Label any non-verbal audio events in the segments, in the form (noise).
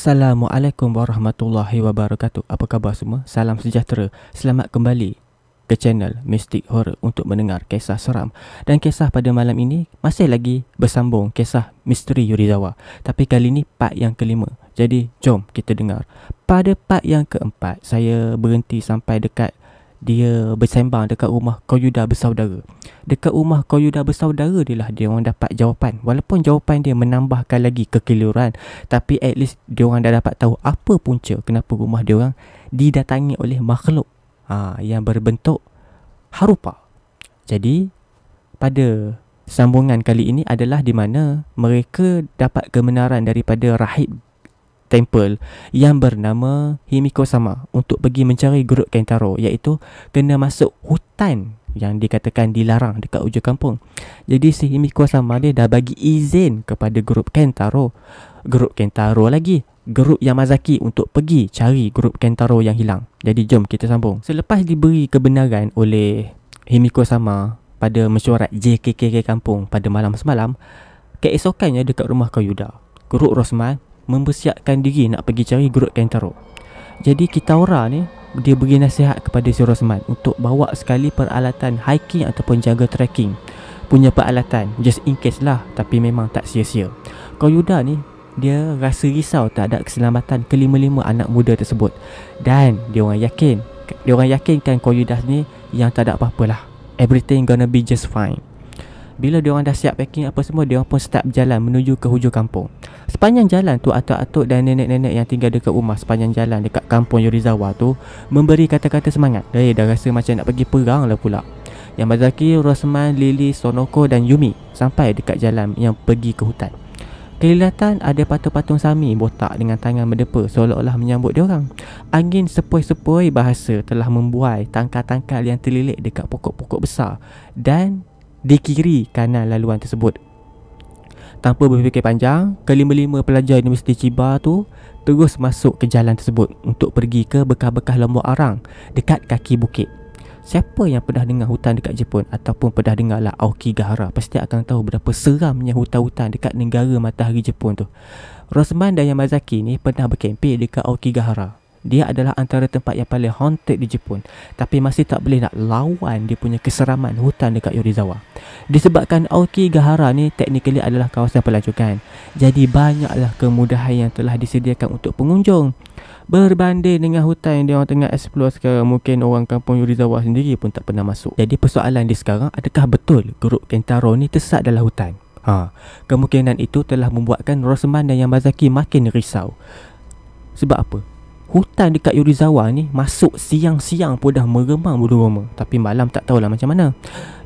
Assalamualaikum warahmatullahi wabarakatuh. Apa khabar semua? Salam sejahtera. Selamat kembali ke channel Mystic Horror untuk mendengar kisah seram. Dan kisah pada malam ini masih lagi bersambung kisah misteri Yurizawa. Tapi kali ini part yang kelima. Jadi jom kita dengar. Pada part yang keempat, saya berhenti sampai dekat dia bersembang dekat rumah Kau Koyuda bersaudara. Dekat rumah kau Koyuda bersaudara dia lah dia orang dapat jawapan. Walaupun jawapan dia menambahkan lagi kekeliruan. Tapi at least dia orang dah dapat tahu apa punca kenapa rumah dia orang didatangi oleh makhluk ha, yang berbentuk harupa. Jadi pada sambungan kali ini adalah di mana mereka dapat kebenaran daripada rahib temple yang bernama Himiko Sama untuk pergi mencari Guru Kentaro iaitu kena masuk hutan yang dikatakan dilarang dekat ujung kampung. Jadi si Himiko Sama dia dah bagi izin kepada Guru Kentaro. Guru Kentaro lagi Guru Yamazaki untuk pergi cari Guru Kentaro yang hilang. Jadi jom kita sambung. Selepas diberi kebenaran oleh Himiko Sama pada mesyuarat JKKK kampung pada malam semalam, keesokannya dekat rumah Kayuda, Guru Rosman mempersiapkan diri nak pergi cari Gurut Kentaro. Jadi kita Kitaura ni dia bagi nasihat kepada si Rosman untuk bawa sekali peralatan hiking ataupun jaga trekking. Punya peralatan just in case lah tapi memang tak sia-sia. Koyuda ni dia rasa risau tak ada keselamatan kelima-lima anak muda tersebut dan dia orang yakin dia orang yakinkan Koyuda ni yang tak ada apa-apa lah. Everything gonna be just fine. Bila dia orang dah siap packing apa semua, dia orang pun start berjalan menuju ke hujung kampung. Sepanjang jalan tu atuk-atuk dan nenek-nenek yang tinggal dekat rumah sepanjang jalan dekat kampung Yurizawa tu memberi kata-kata semangat. Eh, dia dah rasa macam nak pergi perang lah pula. Yang Mazaki, Rosman, Lily, Sonoko dan Yumi sampai dekat jalan yang pergi ke hutan. Kelihatan ada patung-patung sami botak dengan tangan mendepa seolah-olah menyambut diorang. Angin sepoi-sepoi bahasa telah membuai tangkal-tangkal yang terlilit dekat pokok-pokok besar dan di kiri kanan laluan tersebut Tanpa berfikir panjang, kelima-lima pelajar Universiti Ciba tu terus masuk ke jalan tersebut untuk pergi ke bekah-bekah lombok arang dekat kaki bukit. Siapa yang pernah dengar hutan dekat Jepun ataupun pernah dengar lah Aokigahara pasti akan tahu berapa seramnya hutan-hutan dekat negara matahari Jepun tu. Rosman dan Yamazaki ni pernah berkempen dekat Aokigahara dia adalah antara tempat yang paling haunted di Jepun tapi masih tak boleh nak lawan dia punya keseraman hutan dekat Yorizawa disebabkan Aokigahara ni technically adalah kawasan pelancongan jadi banyaklah kemudahan yang telah disediakan untuk pengunjung berbanding dengan hutan yang diorang tengah explore sekarang mungkin orang kampung Yorizawa sendiri pun tak pernah masuk jadi persoalan dia sekarang adakah betul grup Kentaro ni tersat dalam hutan Ha, kemungkinan itu telah membuatkan Rosman dan Yamazaki makin risau. Sebab apa? Hutan dekat Yurizawa ni Masuk siang-siang pun dah meremang bulu roma Tapi malam tak tahulah macam mana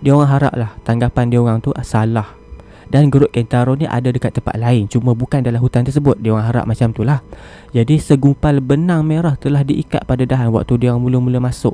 Dia orang harap lah Tanggapan dia orang tu salah dan gerut Kentaro ni ada dekat tempat lain Cuma bukan dalam hutan tersebut Dia orang harap macam tu lah Jadi segumpal benang merah telah diikat pada dahan Waktu dia orang mula-mula masuk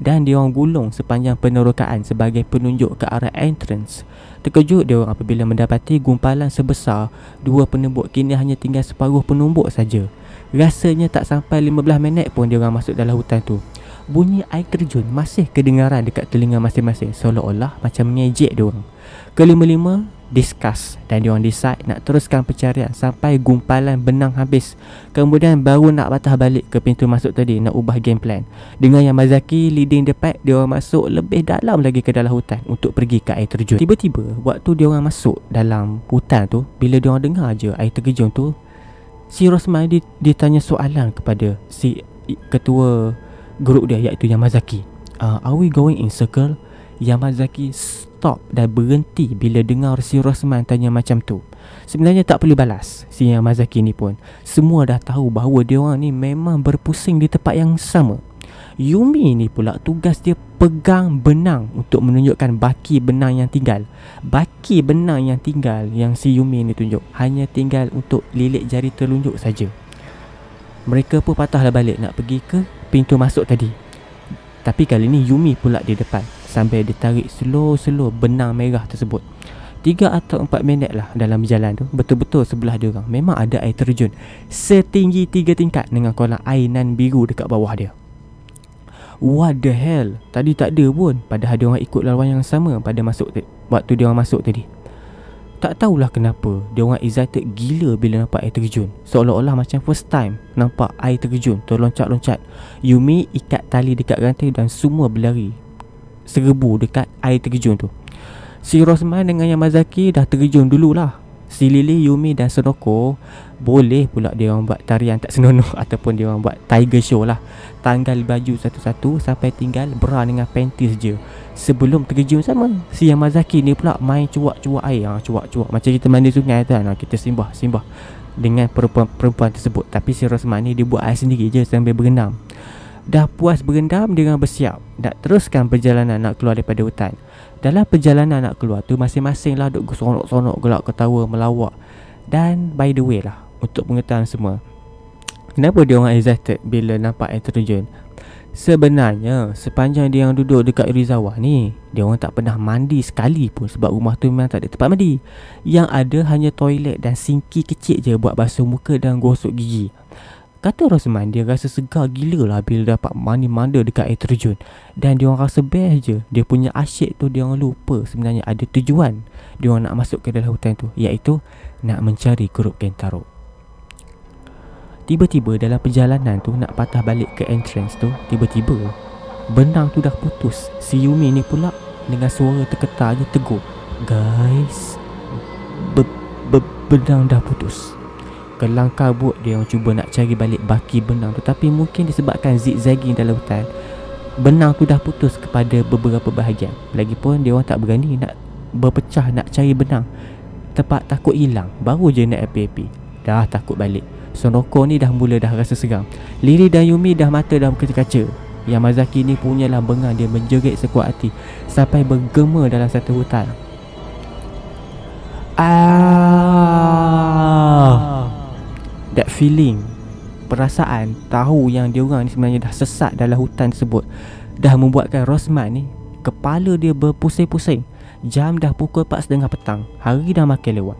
Dan dia orang gulung sepanjang penerokaan Sebagai penunjuk ke arah entrance Terkejut dia orang apabila mendapati Gumpalan sebesar dua penumbuk Kini hanya tinggal separuh penumbuk saja Rasanya tak sampai 15 minit pun dia orang masuk dalam hutan tu. Bunyi air terjun masih kedengaran dekat telinga masing-masing seolah-olah macam mengejek dia orang. Kelima-lima discuss dan dia orang decide nak teruskan pencarian sampai gumpalan benang habis. Kemudian baru nak patah balik ke pintu masuk tadi nak ubah game plan. Dengan Yamazaki leading the pack, dia orang masuk lebih dalam lagi ke dalam hutan untuk pergi ke air terjun. Tiba-tiba waktu dia orang masuk dalam hutan tu, bila dia orang dengar aje air terjun tu, Si Rosmadi ditanya soalan kepada si ketua grup dia iaitu Yamazaki. Uh, are we going in circle? Yamazaki stop dan berhenti bila dengar si Rosman tanya macam tu. Sebenarnya tak perlu balas si Yamazaki ni pun. Semua dah tahu bahawa dia orang ni memang berpusing di tempat yang sama. Yumi ni pula tugas dia pegang benang untuk menunjukkan baki benang yang tinggal. Baki benang yang tinggal yang si Yumi ni tunjuk hanya tinggal untuk lilit jari telunjuk saja. Mereka pun patahlah balik nak pergi ke pintu masuk tadi. Tapi kali ni Yumi pula di depan sambil dia tarik slow-slow benang merah tersebut. Tiga atau empat minit lah dalam jalan tu Betul-betul sebelah dia orang Memang ada air terjun Setinggi tiga tingkat Dengan kolam air nan biru dekat bawah dia What the hell Tadi tak ada pun Padahal dia orang ikut laluan yang sama Pada masuk Waktu dia orang masuk tadi Tak tahulah kenapa Dia orang excited gila Bila nampak air terjun Seolah-olah macam first time Nampak air terjun Terus loncat-loncat Yumi ikat tali dekat rantai Dan semua berlari Serebu dekat air terjun tu Si Rosman dengan Yamazaki Dah terjun dululah Si Lily, Yumi dan Sonoko Boleh pula dia orang buat tarian tak senonoh (laughs) Ataupun dia orang buat tiger show lah Tanggal baju satu-satu Sampai tinggal bra dengan panties je Sebelum terjun sama Si Yamazaki ni pula main cuak-cuak air ha, Cuak-cuak macam kita mandi sungai kan ha, Kita simbah-simbah Dengan perempuan-perempuan tersebut Tapi si Rosman ni dia buat air sendiri je Sambil berenang Dah puas berendam dengan bersiap Nak teruskan perjalanan nak keluar daripada hutan dalam perjalanan nak keluar tu masing-masing lah duk seronok-seronok gelak ketawa melawak Dan by the way lah untuk pengetahuan semua Kenapa dia orang excited bila nampak air terjun? Sebenarnya sepanjang dia yang duduk dekat Rizawa ni Dia orang tak pernah mandi sekali pun sebab rumah tu memang tak ada tempat mandi Yang ada hanya toilet dan sinki kecil je buat basuh muka dan gosok gigi Kata Rosman dia rasa segar gila lah bila dapat mandi manda dekat air terjun Dan dia orang rasa best je Dia punya asyik tu dia orang lupa sebenarnya ada tujuan Dia orang nak masuk ke dalam hutan tu Iaitu nak mencari grup Kentaro Tiba-tiba dalam perjalanan tu nak patah balik ke entrance tu Tiba-tiba benang tu dah putus Si Yumi ni pula dengan suara terketar je tegur Guys Benang dah putus Kelang kabut dia yang cuba nak cari balik baki benang tu, tapi mungkin disebabkan zigzagging dalam hutan Benang tu dah putus kepada beberapa bahagian Lagipun dia orang tak berani nak berpecah nak cari benang Tepat takut hilang Baru je nak api-api Dah takut balik Sonoko ni dah mula dah rasa seram Liri dan Yumi dah mata dalam kaca-kaca Yamazaki ni punyalah bengang dia menjerit sekuat hati Sampai bergema dalam satu hutan Ah, that feeling perasaan tahu yang dia orang ni sebenarnya dah sesat dalam hutan tersebut dah membuatkan Rosman ni kepala dia berpusing-pusing jam dah pukul setengah petang hari dah makin lewat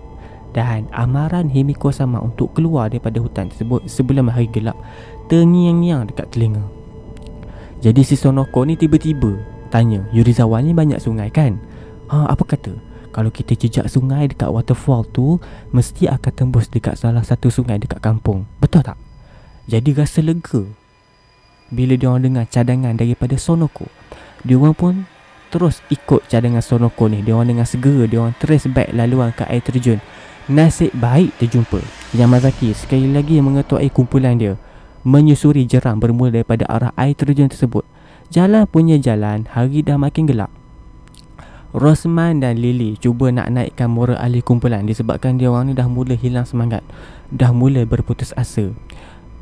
dan amaran Himiko sama untuk keluar daripada hutan tersebut sebelum hari gelap terngiang-ngiang dekat telinga jadi si Sonoko ni tiba-tiba tanya Yurizawa ni banyak sungai kan ha, apa kata kalau kita jejak sungai dekat waterfall tu Mesti akan tembus dekat salah satu sungai dekat kampung Betul tak? Jadi rasa lega Bila diorang dengar cadangan daripada Sonoko Diorang pun terus ikut cadangan Sonoko ni Diorang dengan segera diorang trace back laluan ke air terjun Nasib baik terjumpa Yamazaki sekali lagi mengetuai kumpulan dia Menyusuri jeram bermula daripada arah air terjun tersebut Jalan punya jalan, hari dah makin gelap Rosman dan Lily cuba nak naikkan moral ahli kumpulan disebabkan dia orang ni dah mula hilang semangat, dah mula berputus asa.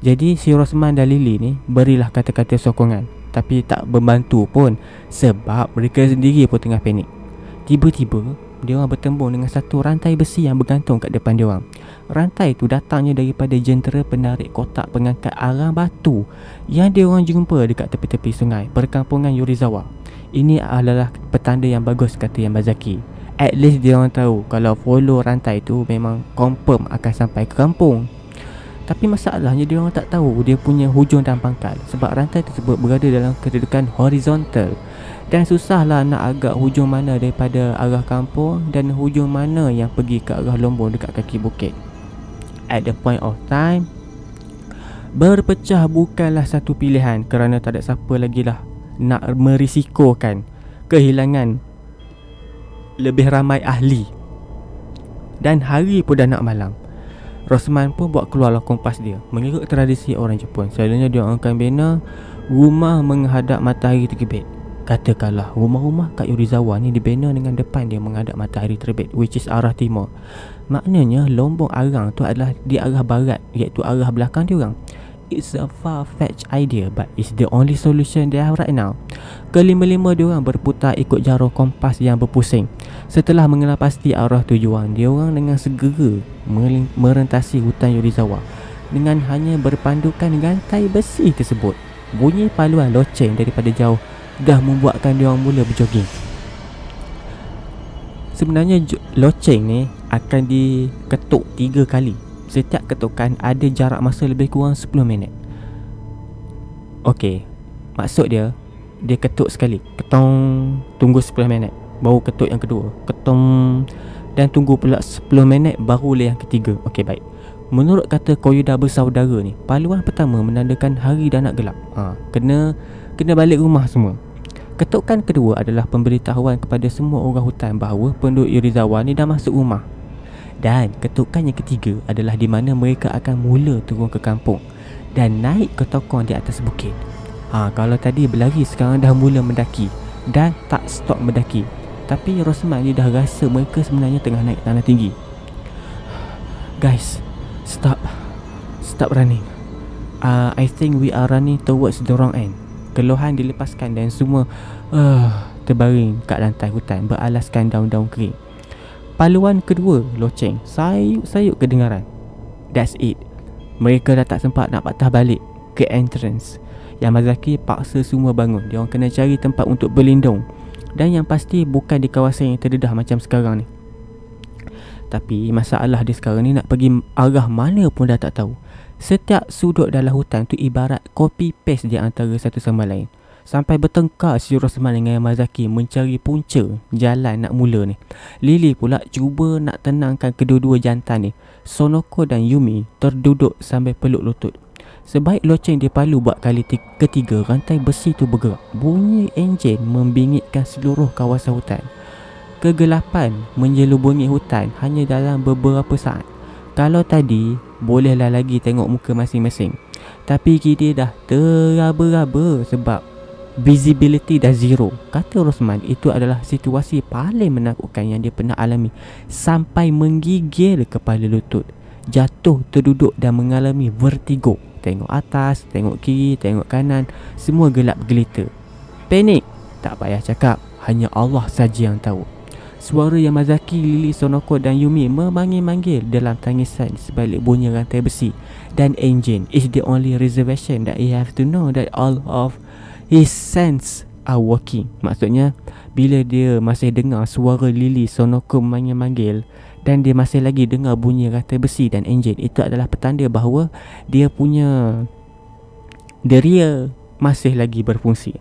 Jadi si Rosman dan Lily ni berilah kata-kata sokongan tapi tak membantu pun sebab mereka sendiri pun tengah panik. Tiba-tiba dia orang bertembung dengan satu rantai besi yang bergantung kat depan dia orang. Rantai tu datangnya daripada jentera penarik kotak pengangkat arang batu yang dia orang jumpa dekat tepi-tepi sungai perkampungan Yurizawa. Ini adalah petanda yang bagus kata Yang Bazaki. At least dia orang tahu kalau follow rantai tu memang confirm akan sampai ke kampung. Tapi masalahnya dia orang tak tahu dia punya hujung dan pangkal sebab rantai tersebut berada dalam kedudukan horizontal. Dan susahlah nak agak hujung mana daripada arah kampung dan hujung mana yang pergi ke arah lombong dekat kaki bukit. At the point of time Berpecah bukanlah satu pilihan kerana tak ada siapa lagi lah nak merisikokan kehilangan lebih ramai ahli dan hari pun dah nak malam Rosman pun buat keluar keluarlah kompas dia Mengikut tradisi orang Jepun Selalunya dia akan bina Rumah menghadap matahari terbit Katakanlah rumah-rumah kak Yurizawa ni dibina dengan depan dia menghadap matahari terbit Which is arah timur Maknanya lombong arang tu adalah di arah barat Iaitu arah belakang dia orang it's a far-fetched idea but it's the only solution they have right now. Kelima-lima diorang berputar ikut jarum kompas yang berpusing. Setelah mengenal pasti arah tujuan, diorang dengan segera merentasi hutan Yurizawa dengan hanya berpandukan gantai besi tersebut. Bunyi paluan loceng daripada jauh dah membuatkan diorang mula berjoging. Sebenarnya loceng ni akan diketuk tiga kali Setiap ketukan ada jarak masa lebih kurang 10 minit Okey, maksud dia Dia ketuk sekali Ketong Tunggu 10 minit Baru ketuk yang kedua Ketong Dan tunggu pula 10 minit leh yang ketiga Okey, baik Menurut kata Koyuda bersaudara ni Paluan pertama menandakan hari dah nak gelap ha, Kena Kena balik rumah semua Ketukan kedua adalah pemberitahuan kepada semua orang hutan bahawa penduduk Yurizawa ni dah masuk rumah dan ketukan yang ketiga adalah di mana mereka akan mula turun ke kampung dan naik ke tokong di atas bukit. Ha, kalau tadi berlari sekarang dah mula mendaki dan tak stop mendaki. Tapi Rosman ni dah rasa mereka sebenarnya tengah naik tanah tinggi. Guys, stop. Stop running. Uh, I think we are running towards the wrong end. Keluhan dilepaskan dan semua uh, terbaring kat lantai hutan beralaskan daun-daun kering paluan kedua loceng sayuk-sayuk kedengaran. That's it. Mereka dah tak sempat nak patah balik ke entrance. Yamazaki paksa semua bangun. Diorang kena cari tempat untuk berlindung. Dan yang pasti bukan di kawasan yang terdedah macam sekarang ni. Tapi masalah dia sekarang ni nak pergi arah mana pun dah tak tahu. Setiap sudut dalam hutan tu ibarat copy paste di antara satu sama lain. Sampai bertengkar si Rosman dengan Yamazaki mencari punca jalan nak mula ni. Lily pula cuba nak tenangkan kedua-dua jantan ni. Sonoko dan Yumi terduduk sampai peluk lutut. Sebaik loceng dia palu buat kali ketiga, rantai besi tu bergerak. Bunyi enjin membingitkan seluruh kawasan hutan. Kegelapan menyelubungi hutan hanya dalam beberapa saat. Kalau tadi, bolehlah lagi tengok muka masing-masing. Tapi kini dah teraba-raba sebab visibility dah zero kata Rosman itu adalah situasi paling menakutkan yang dia pernah alami sampai menggigil kepala lutut jatuh terduduk dan mengalami vertigo tengok atas tengok kiri tengok kanan semua gelap gelita panik tak payah cakap hanya Allah saja yang tahu Suara Yamazaki, Lily, Sonoko dan Yumi memanggil-manggil dalam tangisan sebalik bunyi rantai besi dan engine is the only reservation that you have to know that all of His sense are working Maksudnya Bila dia masih dengar suara Lily Sonoko memanggil-manggil Dan dia masih lagi dengar bunyi rata besi dan enjin Itu adalah petanda bahawa Dia punya Deria masih lagi berfungsi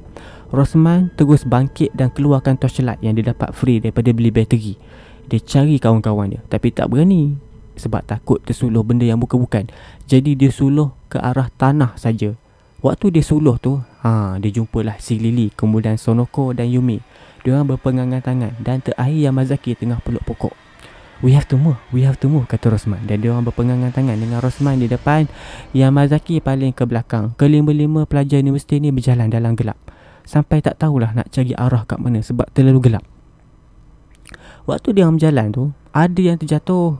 Rosman terus bangkit dan keluarkan torchlight yang dia dapat free daripada beli bateri. Dia cari kawan-kawan dia tapi tak berani sebab takut tersuluh benda yang bukan-bukan. Jadi dia suluh ke arah tanah saja Waktu dia suluh tu, ha, dia jumpalah si Lily, kemudian Sonoko dan Yumi. Dia orang berpegangan tangan dan terakhir Yamazaki tengah peluk pokok. We have to move, we have to move kata Rosman Dan dia orang berpegangan tangan dengan Rosman di depan Yamazaki paling ke belakang Kelima-lima pelajar universiti ni berjalan dalam gelap Sampai tak tahulah nak cari arah kat mana sebab terlalu gelap Waktu dia orang berjalan tu Ada yang terjatuh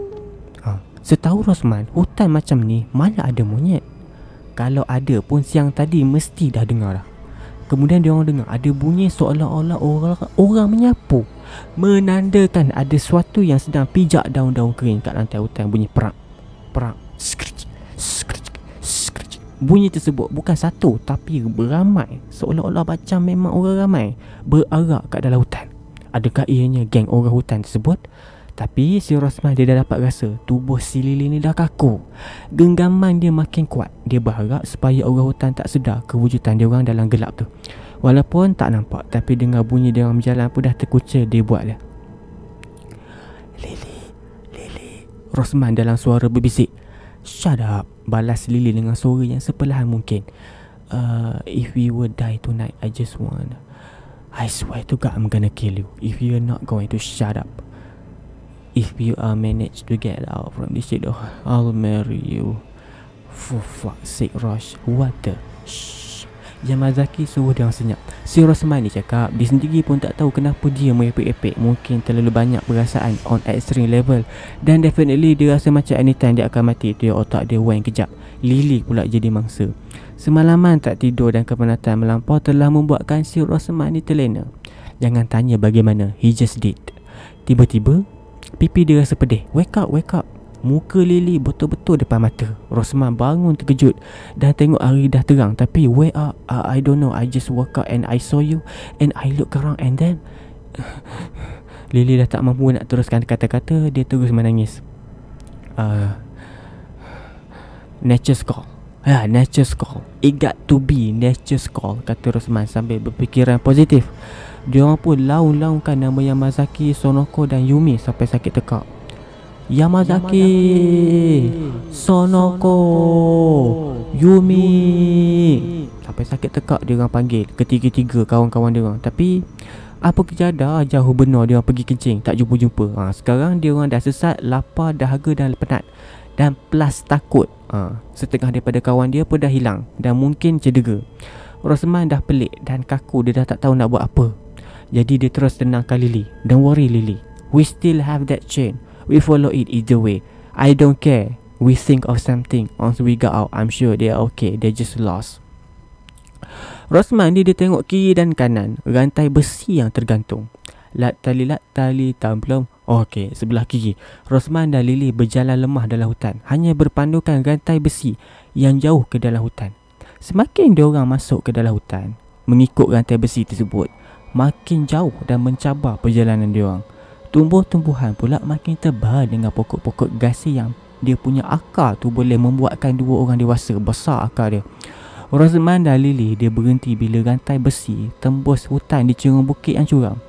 Setahu Rosman, hutan macam ni mana ada monyet? Kalau ada pun siang tadi mesti dah dengar lah. Kemudian diorang dengar ada bunyi seolah-olah orang orang menyapu. Menandakan ada sesuatu yang sedang pijak daun-daun kering kat lantai hutan. Bunyi perak. Perak. Skrich. Skrich. Skrich. Bunyi tersebut bukan satu tapi beramai. Seolah-olah macam memang orang ramai berarak kat dalam hutan. Adakah ianya geng orang hutan tersebut? Tapi si Rosman dia dah dapat rasa tubuh si Lily ni dah kaku. Genggaman dia makin kuat. Dia berharap supaya orang hutan tak sedar kewujudan dia orang dalam gelap tu. Walaupun tak nampak tapi dengar bunyi dia orang berjalan pun dah terkucil dia buat dia. Lily, Lily. Rosman dalam suara berbisik. Shut up. Balas Lily dengan suara yang sepelahan mungkin. Uh, if we were die tonight, I just want... I swear to God I'm gonna kill you if you're not going to shut up if you are managed to get out from this shit, I'll marry you. For fuck sake, Rush. What the? Shh. Yamazaki suruh dia senyap. Si Rosman ni cakap, dia sendiri pun tak tahu kenapa dia merepek-epek. Mungkin terlalu banyak perasaan on extreme level. Dan definitely dia rasa macam anytime dia akan mati. Itu otak dia wang kejap. Lily pula jadi mangsa. Semalaman tak tidur dan kepenatan melampau telah membuatkan si Rosman ni terlena. Jangan tanya bagaimana. He just did. Tiba-tiba, pipi dia rasa pedih Wake up, wake up Muka Lily betul-betul depan mata Rosman bangun terkejut Dan tengok hari dah terang Tapi where are uh, I don't know I just woke up and I saw you And I look around and then (laughs) Lily dah tak mampu nak teruskan kata-kata Dia terus menangis uh, Nature's call Ya, ha, nature's call It got to be nature's call Kata Rosman sambil berfikiran positif Diorang pun laun-launkan nama Yamazaki, Sonoko dan Yumi sampai sakit tekak Yamazaki, Sonoko, Yumi Sampai sakit tekak diorang panggil ketiga-tiga kawan-kawan dia diorang Tapi apa kejadah jauh benar diorang pergi kencing tak jumpa-jumpa ha, Sekarang diorang dah sesat, lapar, dahaga dan penat dan plus takut ha, Setengah daripada kawan dia pun dah hilang Dan mungkin cedera Rosman dah pelik dan kaku Dia dah tak tahu nak buat apa jadi dia terus tenangkan Lily Don't worry Lily We still have that chain We follow it either way I don't care We think of something Once we got out I'm sure they are okay They just lost Rosman ni dia tengok kiri dan kanan Rantai besi yang tergantung Lat tali lat tali tamplom Okey, sebelah kiri Rosman dan Lily berjalan lemah dalam hutan Hanya berpandukan rantai besi Yang jauh ke dalam hutan Semakin diorang masuk ke dalam hutan Mengikut rantai besi tersebut makin jauh dan mencabar perjalanan dia orang. Tumbuh-tumbuhan pula makin tebal dengan pokok-pokok gasi yang dia punya akar tu boleh membuatkan dua orang dewasa besar akar dia. Rosman dan Lily dia berhenti bila rantai besi tembus hutan di cerung bukit yang curam.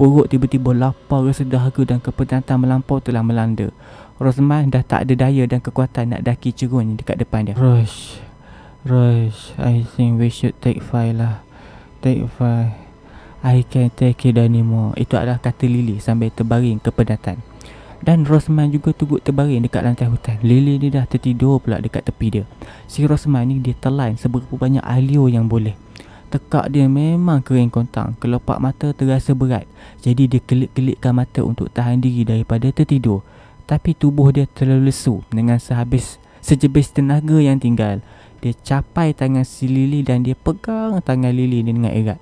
Puruk tiba-tiba lapar rasa dahaga dan kepenatan melampau telah melanda. Rosman dah tak ada daya dan kekuatan nak daki cerun dekat depan dia. Rush, Rush, I think we should take fire lah. Take fire. I can't take it anymore Itu adalah kata Lily sambil terbaring kepedatan Dan Rosman juga tugut terbaring dekat lantai hutan Lily ni dah tertidur pula dekat tepi dia Si Rosman ni dia telan seberapa banyak alio yang boleh Tekak dia memang kering kontang Kelopak mata terasa berat Jadi dia kelip-kelipkan mata untuk tahan diri daripada tertidur Tapi tubuh dia terlalu lesu Dengan sehabis sejebis tenaga yang tinggal Dia capai tangan si Lily dan dia pegang tangan Lily ni dengan erat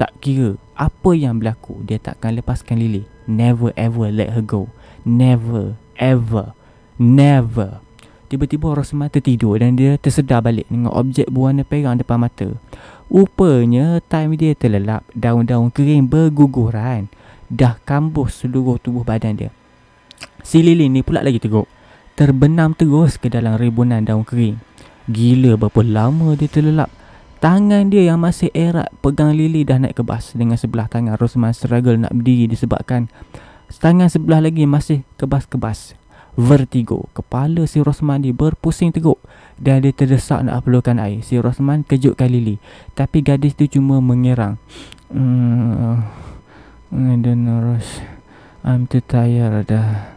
tak kira apa yang berlaku, dia takkan lepaskan Lily. Never ever let her go. Never ever. Never. Tiba-tiba Rosma tertidur dan dia tersedar balik dengan objek berwarna perang depan mata. Rupanya time dia terlelap, daun-daun kering berguguran. Dah kambuh seluruh tubuh badan dia. Si Lily ni pula lagi teruk. Terbenam terus ke dalam ribunan daun kering. Gila berapa lama dia terlelap Tangan dia yang masih erat pegang lili dah naik kebas dengan sebelah tangan Rosman struggle nak berdiri disebabkan tangan sebelah lagi masih kebas-kebas. Vertigo. Kepala si Rosman ni berpusing teguk dan dia terdesak nak perlukan air. Si Rosman kejutkan lili. Tapi gadis tu cuma mengerang. Mm, I don't know Ros. I'm too tired dah.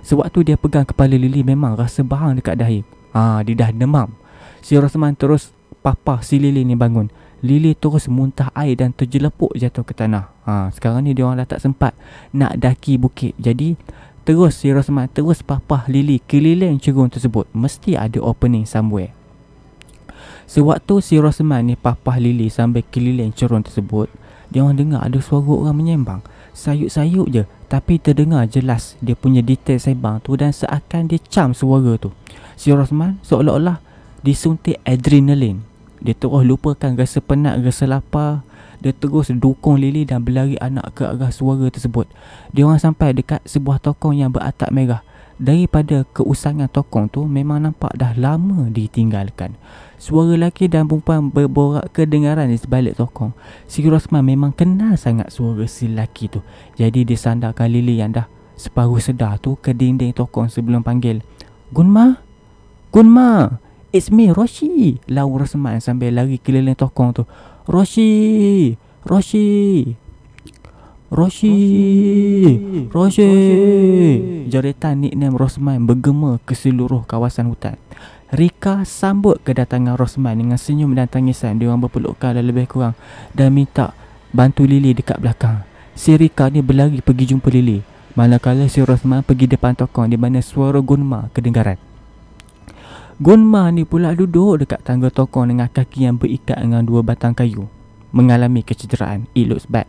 Sewaktu dia pegang kepala lili memang rasa bahang dekat dahi. Ah, ha, dia dah demam. Si Rosman terus papa si Lily ni bangun Lily terus muntah air dan terjelepuk jatuh ke tanah ha, Sekarang ni dia orang dah tak sempat nak daki bukit Jadi terus si Rosman terus papa Lily keliling cerung tersebut Mesti ada opening somewhere Sewaktu si Rosman ni papa Lily sambil keliling cerung tersebut Dia orang dengar ada suara orang menyembang Sayuk-sayuk je Tapi terdengar jelas dia punya detail sembang tu Dan seakan dia cam suara tu Si Rosman seolah-olah disuntik adrenalin. Dia terus lupakan rasa penat, rasa lapar Dia terus dukung Lily dan berlari anak ke arah suara tersebut Dia orang sampai dekat sebuah tokong yang beratap merah Daripada keusangan tokong tu memang nampak dah lama ditinggalkan Suara lelaki dan perempuan berborak kedengaran di sebalik tokong Si Rosman memang kenal sangat suara si lelaki tu Jadi dia sandarkan Lily yang dah separuh sedar tu ke dinding tokong sebelum panggil Gunma? Gunma? Gunma? It's me Roshi Lau Rosman sambil lari keliling tokong tu Roshi Roshi Roshi Roshi, Roshi. Jeritan nickname Rosman bergema ke seluruh kawasan hutan Rika sambut kedatangan Rosman dengan senyum dan tangisan Dia orang berpelukkan lebih kurang Dan minta bantu Lily dekat belakang Si Rika ni berlari pergi jumpa Lily Manakala si Rosman pergi depan tokong di mana suara Gunma kedengaran. Gonma ni pula duduk dekat tangga tokong dengan kaki yang berikat dengan dua batang kayu mengalami kecederaan. It looks bad.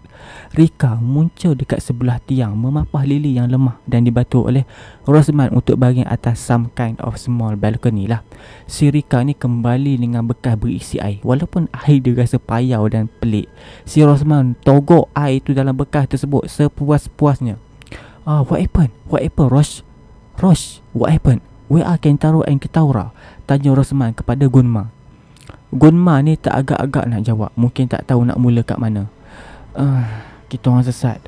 Rika muncul dekat sebelah tiang memapah lili yang lemah dan dibantu oleh Rosman untuk bahagian atas some kind of small balcony lah. Si Rika ni kembali dengan bekas berisi air. Walaupun air dia rasa payau dan pelik, si Rosman togok air itu dalam bekas tersebut sepuas-puasnya. Ah, what happened? What happened, Rosh? Rosh, what happened? WA Kentaro and Ketaura? Tanya Rosman kepada Gunma. Gunma ni tak agak-agak nak jawab. Mungkin tak tahu nak mula kat mana. Uh, kita orang sesat.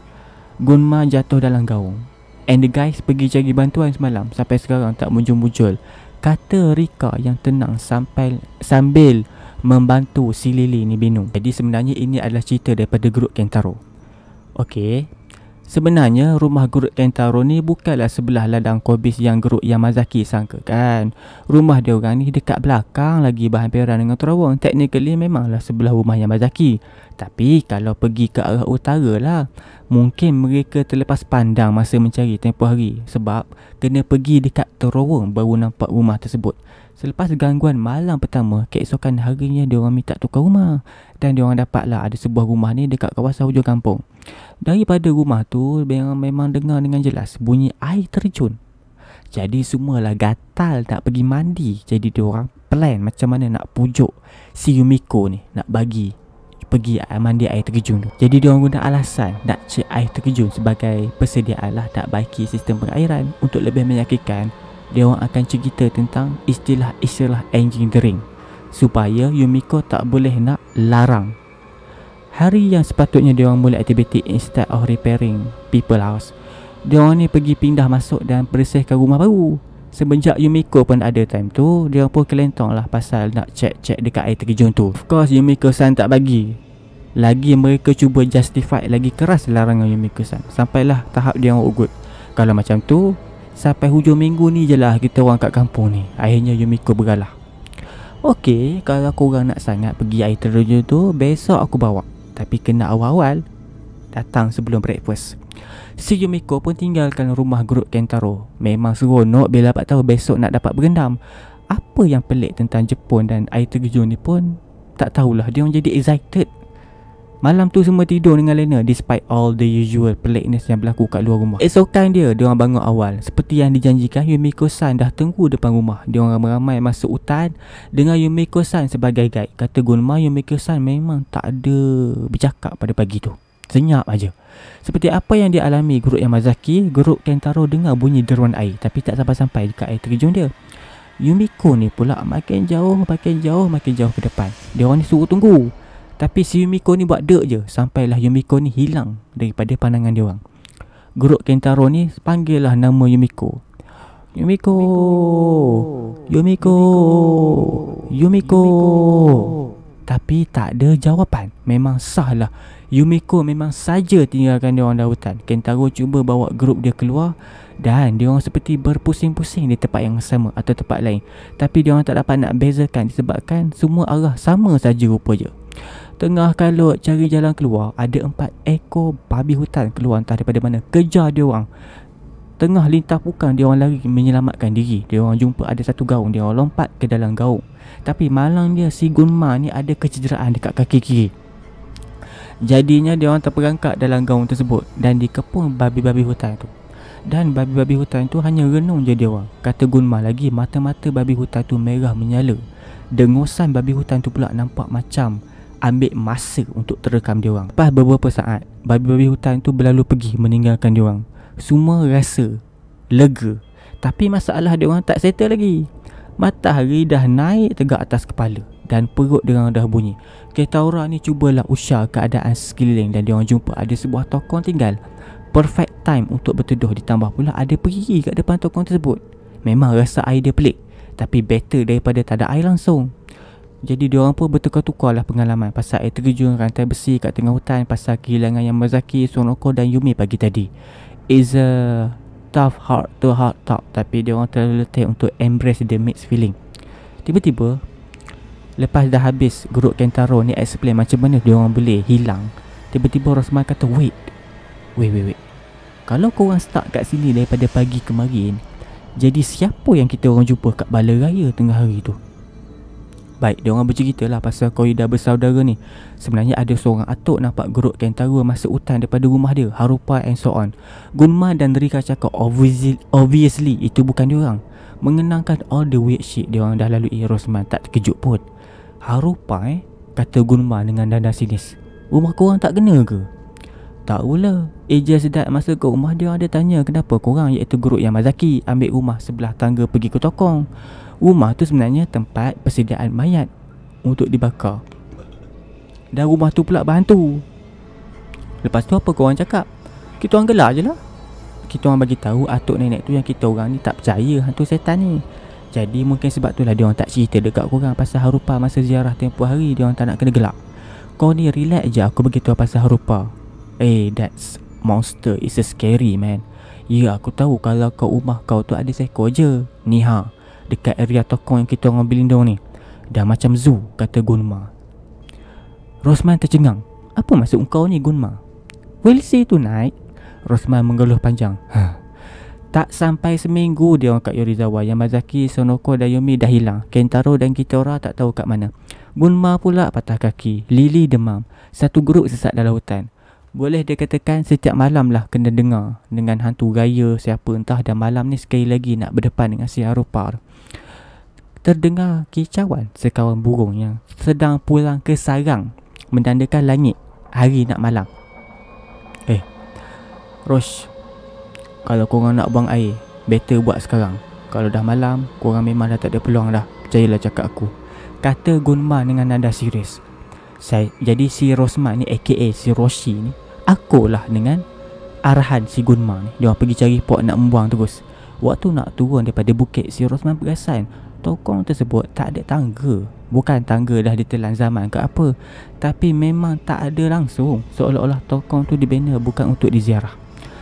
Gunma jatuh dalam gaung. And the guys pergi cari bantuan semalam. Sampai sekarang tak muncul-muncul. Kata Rika yang tenang sampai sambil membantu si Lily ni binum. Jadi sebenarnya ini adalah cerita daripada grup Kentaro. Okey, Sebenarnya rumah Geruk Tentaro ni bukanlah sebelah ladang kobis yang Geruk Yamazaki sangka kan. Rumah dia orang ni dekat belakang lagi berhampiran dengan terowong. Technically memanglah sebelah rumah Yamazaki. Tapi kalau pergi ke arah utara lah, mungkin mereka terlepas pandang masa mencari tempoh hari sebab kena pergi dekat terowong baru nampak rumah tersebut. Selepas gangguan malam pertama, keesokan harinya diorang minta tukar rumah dan diorang dapatlah ada sebuah rumah ni dekat kawasan hujung kampung. Daripada rumah tu, dia memang dengar dengan jelas bunyi air terjun. Jadi semualah gatal tak pergi mandi. Jadi dia orang plan macam mana nak pujuk si Yumiko ni nak bagi pergi mandi air terjun tu. Jadi diorang guna alasan nak cek air terjun sebagai persediaanlah tak nak baiki sistem pengairan untuk lebih menyakitkan dia orang akan cerita tentang istilah-istilah engine the ring supaya Yumiko tak boleh nak larang. Hari yang sepatutnya dia orang mula aktiviti instead of repairing people house, dia orang ni pergi pindah masuk dan bersihkan rumah baru. Semenjak Yumiko pun ada time tu, dia orang pun kelentong lah pasal nak check-check dekat air terjun tu. Of course Yumiko san tak bagi. Lagi mereka cuba justify lagi keras larangan Yumiko san. Sampailah tahap dia orang ugut. Kalau macam tu, Sampai hujung minggu ni je lah kita orang kat kampung ni Akhirnya Yumiko beralah Okey, kalau korang nak sangat pergi air terjun tu Besok aku bawa Tapi kena awal-awal Datang sebelum breakfast Si Yumiko pun tinggalkan rumah grup Kentaro Memang seronok bila dapat tahu besok nak dapat berendam Apa yang pelik tentang Jepun dan air terjun ni pun Tak tahulah, dia orang jadi excited Malam tu semua tidur dengan Lena despite all the usual pelikness yang berlaku kat luar rumah. Esokan dia, dia orang bangun awal. Seperti yang dijanjikan, Yumiko-san dah tunggu depan rumah. Dia orang ramai-ramai masuk hutan dengan Yumiko-san sebagai guide. Kata Gunma, Yumiko-san memang tak ada bercakap pada pagi tu. Senyap aja. Seperti apa yang dia alami Guru Yamazaki, Guru Kentaro dengar bunyi deruan air tapi tak sampai-sampai dekat air terjun dia. Yumiko ni pula makin jauh, makin jauh, makin jauh ke depan. Dia orang ni suruh tunggu. Tapi si Yumiko ni buat dek je Sampailah Yumiko ni hilang Daripada pandangan dia orang Grup Kentaro ni Panggil lah nama Yumiko Yumiko Yumiko Yumiko Tapi tak ada jawapan Memang sah lah Yumiko memang saja tinggalkan dia orang dalam Kentaro cuba bawa grup dia keluar Dan dia orang seperti berpusing-pusing di tempat yang sama atau tempat lain Tapi dia orang tak dapat nak bezakan disebabkan semua arah sama saja rupa je Tengah kalut cari jalan keluar Ada empat ekor babi hutan keluar entah daripada mana Kejar dia orang Tengah lintah pukang dia orang lari menyelamatkan diri Dia orang jumpa ada satu gaung Dia orang lompat ke dalam gaung Tapi malang dia si Gunma ni ada kecederaan dekat kaki kiri Jadinya dia orang terperangkap dalam gaung tersebut Dan dikepung babi-babi hutan tu dan babi-babi hutan tu hanya renung je dia orang Kata Gunma lagi mata-mata babi hutan tu merah menyala Dengusan babi hutan tu pula nampak macam ambil masa untuk terekam dia orang. Lepas beberapa saat, babi-babi hutan tu berlalu pergi meninggalkan dia orang. Semua rasa lega. Tapi masalah dia orang tak settle lagi. Matahari dah naik tegak atas kepala dan perut dia orang dah bunyi. Kita Ketaura ni cubalah usah keadaan sekeliling dan dia orang jumpa ada sebuah tokong tinggal. Perfect time untuk berteduh ditambah pula ada perigi kat depan tokong tersebut. Memang rasa air dia pelik tapi better daripada tak ada air langsung. Jadi diorang pun bertukar-tukar lah pengalaman pasal air terjun rantai besi kat tengah hutan pasal kehilangan yang Mazaki, Sonoko dan Yumi pagi tadi. It's a tough heart to heart talk tapi diorang terlalu letih untuk embrace the mixed feeling. Tiba-tiba, lepas dah habis grup Kentaro ni explain macam mana diorang boleh hilang. Tiba-tiba Rosman kata, wait, wait, wait, wait. Kalau korang start kat sini daripada pagi kemarin, jadi siapa yang kita orang jumpa kat bala raya tengah hari tu? Baik, dia orang bercerita lah pasal korida bersaudara ni. Sebenarnya ada seorang atuk nampak geruk kentara masuk hutan daripada rumah dia, Harupa and so on. Gunma dan Rika cakap obviously, obviously itu bukan dia orang. Mengenangkan all the weird shit dia orang dah lalui Rosman tak terkejut pun. Harupa eh, kata Gunma dengan dada sinis. Rumah kau korang tak kena ke? Tak pula. Eja sedat masa ke rumah dia ada tanya kenapa korang iaitu geruk yang mazaki ambil rumah sebelah tangga pergi ke tokong rumah tu sebenarnya tempat persediaan mayat untuk dibakar dan rumah tu pula bantu lepas tu apa korang cakap kita orang gelar je lah kita orang bagi tahu atuk nenek tu yang kita orang ni tak percaya hantu setan ni jadi mungkin sebab tu lah dia orang tak cerita dekat korang pasal harupa masa ziarah tempoh hari dia orang tak nak kena gelak kau ni relax je aku beritahu pasal harupa eh hey, that's monster it's a scary man Ya aku tahu kalau kau rumah kau tu ada seekor je Ni ha dekat area toko yang kita orang berlindung ni Dah macam zoo kata Gunma Rosman tercengang Apa maksud kau ni Gunma? We'll see tonight Rosman mengeluh panjang huh. Ha. Tak sampai seminggu dia orang kat Yorizawa Yamazaki, Sonoko dan Yumi dah hilang Kentaro dan Kitora tak tahu kat mana Gunma pula patah kaki Lily demam Satu grup sesat dalam hutan boleh dikatakan setiap malam lah kena dengar dengan hantu gaya siapa entah dan malam ni sekali lagi nak berdepan dengan si Arupar. Terdengar kicauan sekawan burung yang sedang pulang ke sarang mendandakan langit hari nak malam. Eh, Rosh, kalau korang nak buang air, better buat sekarang. Kalau dah malam, korang memang dah tak ada peluang dah. Percayalah cakap aku. Kata Gunma dengan nada serius. Saya, jadi si Rosman ni aka si Roshi ni Aku lah dengan arahan si Gunma ni dia pergi cari pot nak membuang terus waktu nak turun daripada bukit si Rosman perasan tokong tersebut tak ada tangga bukan tangga dah ditelan zaman ke apa tapi memang tak ada langsung seolah-olah tokong tu dibina bukan untuk diziarah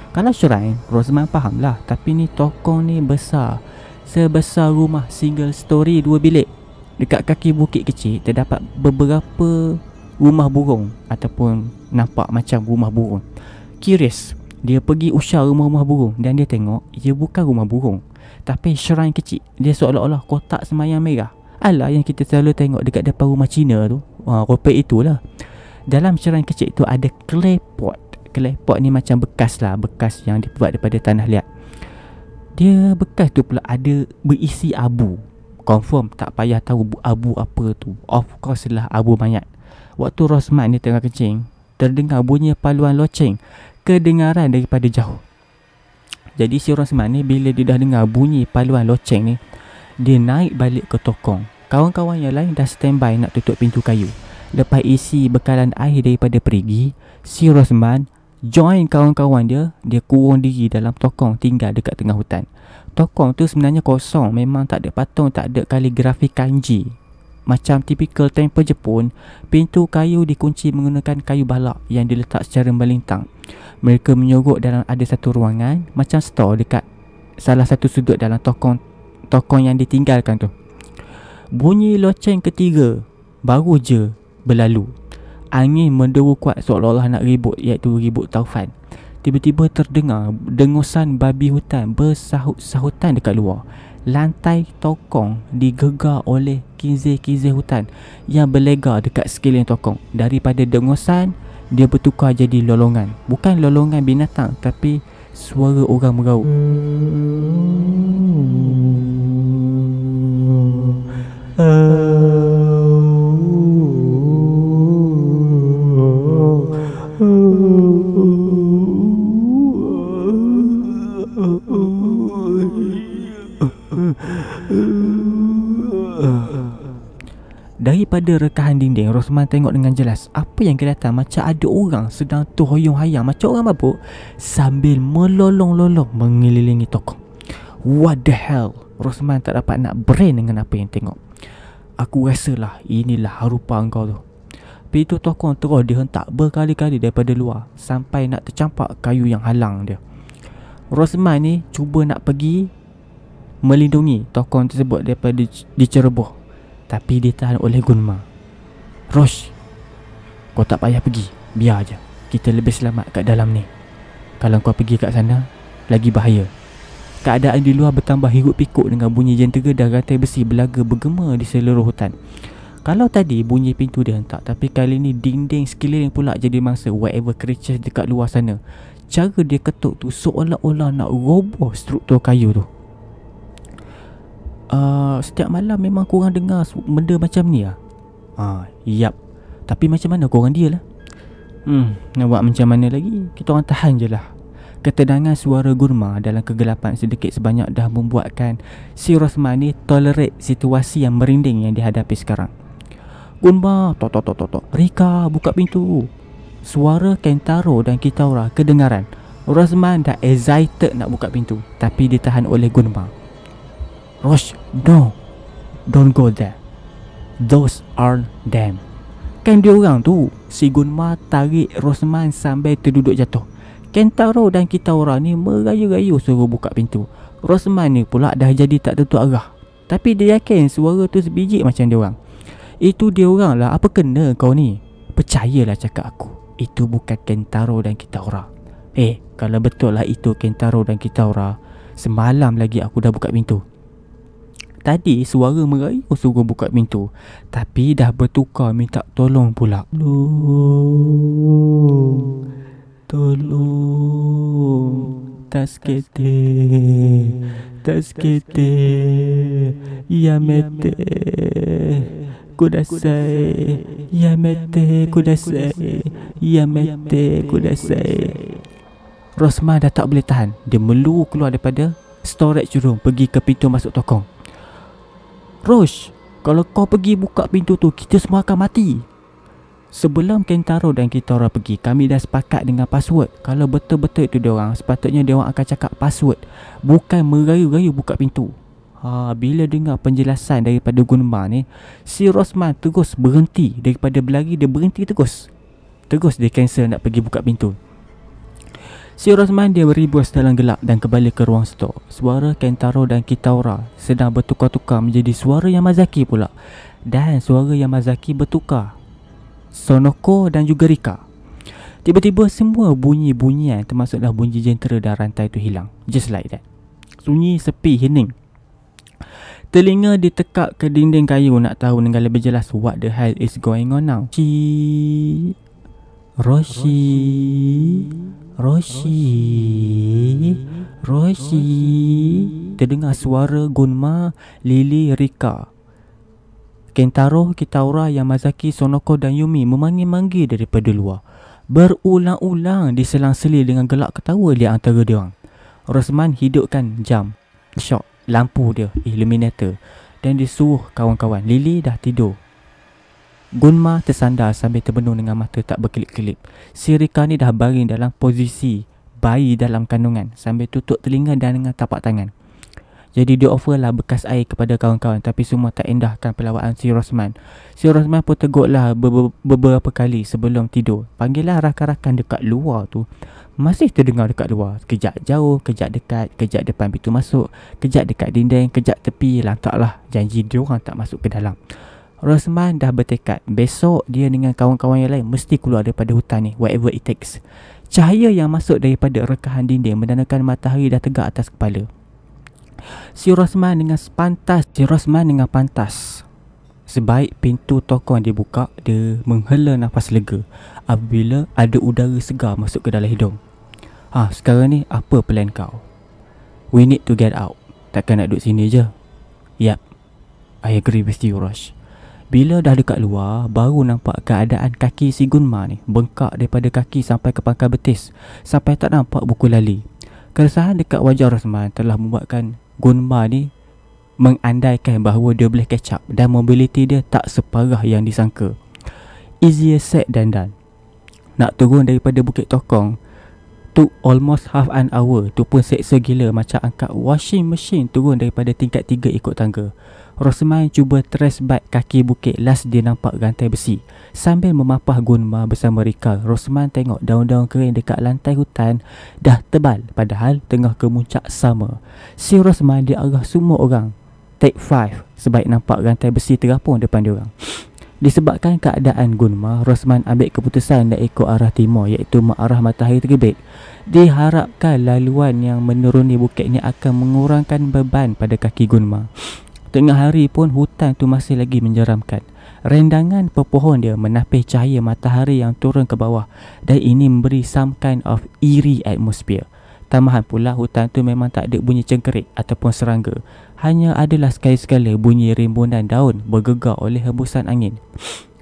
kalau shrine Rosman faham lah tapi ni tokong ni besar sebesar rumah single story dua bilik dekat kaki bukit kecil terdapat beberapa rumah burung ataupun nampak macam rumah burung. Curious, dia pergi usah rumah-rumah burung dan dia tengok ia bukan rumah burung tapi syarang kecil. Dia seolah-olah kotak semayang merah. Alah yang kita selalu tengok dekat depan rumah Cina tu, uh, ropek itulah. Dalam syarang kecil tu ada clay pot. Clay pot ni macam bekas lah, bekas yang dibuat daripada tanah liat. Dia bekas tu pula ada berisi abu. Confirm tak payah tahu abu apa tu. Of course lah abu banyak waktu Rosman ni tengah kencing, terdengar bunyi paluan loceng kedengaran daripada jauh. Jadi si Rosman ni bila dia dah dengar bunyi paluan loceng ni, dia naik balik ke tokong. Kawan-kawan yang lain dah standby nak tutup pintu kayu. Lepas isi bekalan air daripada perigi, si Rosman join kawan-kawan dia, dia kurung diri dalam tokong tinggal dekat tengah hutan. Tokong tu sebenarnya kosong, memang tak ada patung, tak ada kaligrafi kanji macam tipikal temple Jepun, pintu kayu dikunci menggunakan kayu balak yang diletak secara melintang. Mereka menyogok dalam ada satu ruangan macam store dekat salah satu sudut dalam tokong tokong yang ditinggalkan tu. Bunyi loceng ketiga baru je berlalu. Angin menderu kuat seolah-olah nak ribut iaitu ribut taufan. Tiba-tiba terdengar dengusan babi hutan bersahut-sahutan dekat luar lantai tokong digegar oleh kinzir-kinzir hutan yang berlega dekat sekeliling tokong. Daripada dengusan, dia bertukar jadi lolongan. Bukan lolongan binatang tapi suara orang meraup. Hmm. Uh. Daripada rekahan dinding, Rosman tengok dengan jelas apa yang kelihatan macam ada orang sedang terhoyong hayang macam orang mabuk sambil melolong-lolong mengelilingi toko. What the hell? Rosman tak dapat nak brain dengan apa yang tengok. Aku rasalah inilah rupa engkau tu. Pintu toko terus dihentak berkali-kali daripada luar sampai nak tercampak kayu yang halang dia. Rosman ni cuba nak pergi melindungi tokong tersebut daripada diceroboh tapi dia tahan oleh Gunma Rosh Kau tak payah pergi Biar aja. Kita lebih selamat kat dalam ni Kalau kau pergi kat sana Lagi bahaya Keadaan di luar bertambah hirup pikuk Dengan bunyi jentera dan rantai besi Belaga bergema di seluruh hutan Kalau tadi bunyi pintu dia hentak Tapi kali ni dinding sekeliling pula Jadi mangsa whatever creatures dekat luar sana Cara dia ketuk tu seolah-olah nak roboh struktur kayu tu Ah, setiap malam memang korang dengar benda macam ni lah uh, ah, Yap Tapi macam mana korang dia lah Hmm, nak buat macam mana lagi? Kita orang tahan je lah Ketenangan suara gurma dalam kegelapan sedikit sebanyak dah membuatkan si ni tolerate situasi yang merinding yang dihadapi sekarang. Gurma, tok tok tok tok tok. Rika, buka pintu. Suara Kentaro dan Kitaura kedengaran. Rosman dah excited nak buka pintu tapi ditahan oleh Gunma. Rush, no. Don't go there. Those aren't them. Kan dia orang tu, si Gunma tarik Rosman sampai terduduk jatuh. Kentaro dan kita orang ni merayu-rayu suruh buka pintu. Rosman ni pula dah jadi tak tentu arah. Tapi dia yakin suara tu sebijik macam dia orang. Itu dia orang lah, apa kena kau ni? Percayalah cakap aku. Itu bukan Kentaro dan kita orang. Eh, kalau betul lah itu Kentaro dan kita orang, semalam lagi aku dah buka pintu tadi suara merayu suruh buka pintu tapi dah bertukar minta tolong pula tolong tolong taskete taskete ya mete kudasai ya mete kudasai ya mete kudasai Rosma dah tak boleh tahan Dia melu keluar daripada storage room Pergi ke pintu masuk tokong Roche, kalau kau pergi buka pintu tu, kita semua akan mati. Sebelum Kentaro dan kita orang pergi, kami dah sepakat dengan password. Kalau betul-betul itu dia sepatutnya dia akan cakap password. Bukan merayu-rayu buka pintu. Ha, bila dengar penjelasan daripada Gunma ni, si Rosman terus berhenti. Daripada berlari, dia berhenti terus. Terus dia cancel nak pergi buka pintu. Si Rosman dia beribus dalam gelap dan kembali ke ruang stok. Suara Kentaro dan Kitaura sedang bertukar-tukar menjadi suara Yamazaki pula. Dan suara Yamazaki bertukar. Sonoko dan juga Rika. Tiba-tiba semua bunyi-bunyian termasuklah bunyi jentera dan rantai itu hilang. Just like that. Sunyi, sepi, hening. Telinga ditekak ke dinding kayu nak tahu dengan lebih jelas what the hell is going on now. Chi Roshi, Roshi. Roshi Roshi Terdengar suara Gunma Lily Rika Kentaro, Kitaura, Yamazaki, Sonoko dan Yumi memanggil-manggil daripada luar Berulang-ulang diselang-seli dengan gelak ketawa di antara diorang Rosman hidupkan jam Shock Lampu dia Illuminator Dan disuruh kawan-kawan Lily dah tidur Gunma tersandar sambil terbenung dengan mata tak berkelip-kelip. Sirika ni dah baring dalam posisi bayi dalam kandungan sambil tutup telinga dan dengan tapak tangan. Jadi dia offerlah bekas air kepada kawan-kawan tapi semua tak indahkan perlawanan si Rosman. Si Rosman pun teguklah beberapa kali sebelum tidur. Panggillah rakan-rakan dekat luar tu. Masih terdengar dekat luar. Kejap jauh, kejap dekat, kejap depan pintu masuk, kejap dekat dinding, kejap tepi lantaklah janji dia orang tak masuk ke dalam. Rosman dah bertekad besok dia dengan kawan-kawan yang lain mesti keluar daripada hutan ni whatever it takes. Cahaya yang masuk daripada rekahan dinding menandakan matahari dah tegak atas kepala. Si Rosman dengan pantas, si Rosman dengan pantas. Sebaik pintu toko yang dibuka, dia menghela nafas lega apabila ada udara segar masuk ke dalam hidung. Ha, sekarang ni apa plan kau? We need to get out. Takkan nak duduk sini je. Yap. I agree with you, Rosh. Bila dah dekat luar, baru nampak keadaan kaki si Gunma ni bengkak daripada kaki sampai ke pangkal betis sampai tak nampak buku lali. Keresahan dekat wajah Rosman telah membuatkan Gunma ni mengandaikan bahawa dia boleh catch up dan mobiliti dia tak separah yang disangka. Easier said than done. Nak turun daripada Bukit Tokong, took almost half an hour tu pun seksa gila macam angkat washing machine turun daripada tingkat 3 ikut tangga. Rosman cuba trace baik kaki bukit last dia nampak gantai besi. Sambil memapah gunma bersama Rika, Rosman tengok daun-daun kering dekat lantai hutan dah tebal padahal tengah kemuncak sama. Si Rosman dia arah semua orang. Take five sebaik nampak gantai besi terapung depan dia orang. Disebabkan keadaan gunma, Rosman ambil keputusan nak ikut arah timur iaitu mengarah matahari terbit. Diharapkan laluan yang menuruni bukit ini akan mengurangkan beban pada kaki gunma. Tengah hari pun hutan tu masih lagi menjeramkan. Rendangan pepohon dia menapih cahaya matahari yang turun ke bawah dan ini memberi some kind of eerie atmosphere. Tambahan pula hutan tu memang tak ada bunyi cengkerik ataupun serangga. Hanya adalah sekali-sekala bunyi rimbunan daun bergegar oleh hembusan angin.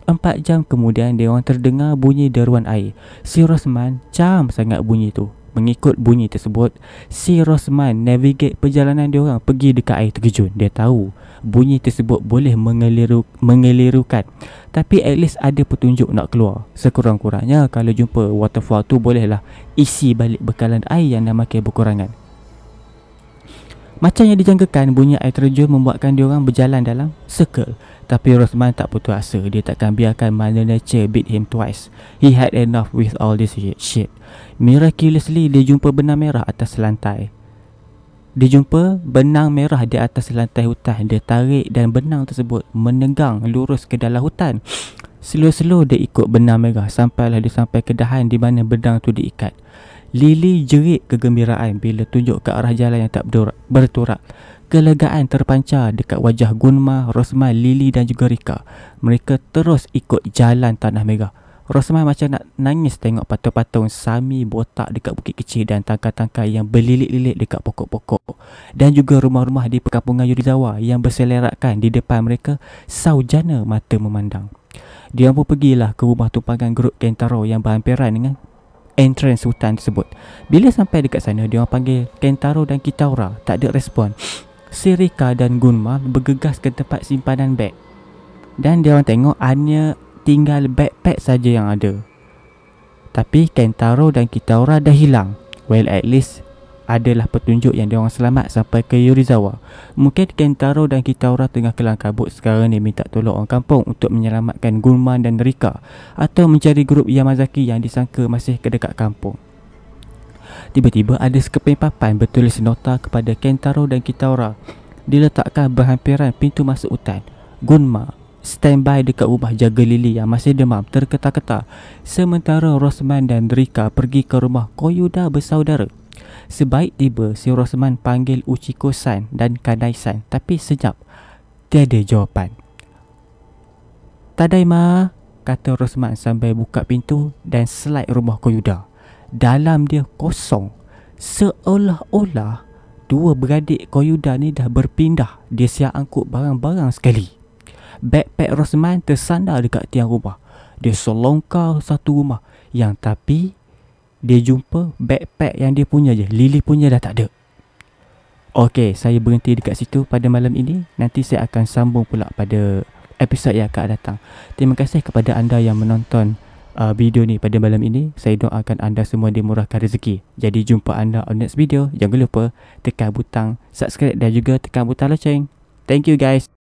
Empat jam kemudian, dia orang terdengar bunyi deruan air. Si Rosman cam sangat bunyi tu mengikut bunyi tersebut si Rosman navigate perjalanan dia orang pergi dekat air terjun dia tahu bunyi tersebut boleh mengeliru, mengelirukan tapi at least ada petunjuk nak keluar sekurang-kurangnya kalau jumpa waterfall tu bolehlah isi balik bekalan air yang dah makin berkurangan macam yang dijangkakan, bunyi air terjun membuatkan dia orang berjalan dalam circle. Tapi Rosman tak putus asa. Dia takkan biarkan Mother Nature beat him twice. He had enough with all this shit. Miraculously, dia jumpa benang merah atas lantai. Dia jumpa benang merah di atas lantai hutan. Dia tarik dan benang tersebut menegang lurus ke dalam hutan. Slow-slow dia ikut benang merah sampailah dia sampai ke dahan di mana benang tu diikat. Lily jerit kegembiraan bila tunjuk ke arah jalan yang tak berturak. Kelegaan terpancar dekat wajah Gunma, Rosman, Lily dan juga Rika. Mereka terus ikut jalan tanah merah. Rosman macam nak nangis tengok patung-patung Sami botak dekat bukit kecil dan tangkai-tangkai yang berlilit-lilit dekat pokok-pokok. Dan juga rumah-rumah di perkampungan Yurizawa yang berselerakkan di depan mereka saujana mata memandang. Dia pun pergilah ke rumah tumpangan grup Kentaro yang berhampiran dengan entrance hutan tersebut. Bila sampai dekat sana, dia orang panggil Kentaro dan Kitaura. Tak ada respon. Sirika dan Gunma bergegas ke tempat simpanan beg. Dan dia orang tengok hanya tinggal backpack saja yang ada. Tapi Kentaro dan Kitaura dah hilang. Well, at least adalah petunjuk yang diorang selamat sampai ke Yurizawa. Mungkin Kentaro dan Kitaura tengah kelang kabut sekarang ni minta tolong orang kampung untuk menyelamatkan Gulman dan Rika atau mencari grup Yamazaki yang disangka masih ke dekat kampung. Tiba-tiba ada sekeping papan bertulis nota kepada Kentaro dan Kitaura diletakkan berhampiran pintu masuk hutan. Gunma, standby dekat rumah jaga Lily yang masih demam terketa-keta sementara Rosman dan Rika pergi ke rumah Koyuda bersaudara. Sebaik tiba si Rosman panggil Uchiko San dan Kanai San tapi sejap tiada jawapan. Tadai Tadaima, kata Rosman sambil buka pintu dan slide rumah Koyuda. Dalam dia kosong seolah-olah dua beradik Koyuda ni dah berpindah. Dia siap angkut barang-barang sekali. Backpack Rosman tersandar dekat tiang rumah. Dia selongkar satu rumah yang tapi dia jumpa backpack yang dia punya je. Lily punya dah tak ada. Okey, saya berhenti dekat situ pada malam ini. Nanti saya akan sambung pula pada episod yang akan datang. Terima kasih kepada anda yang menonton uh, video ni pada malam ini. Saya doakan anda semua dimurahkan rezeki. Jadi jumpa anda on next video. Jangan lupa tekan butang subscribe dan juga tekan butang lonceng. Thank you guys.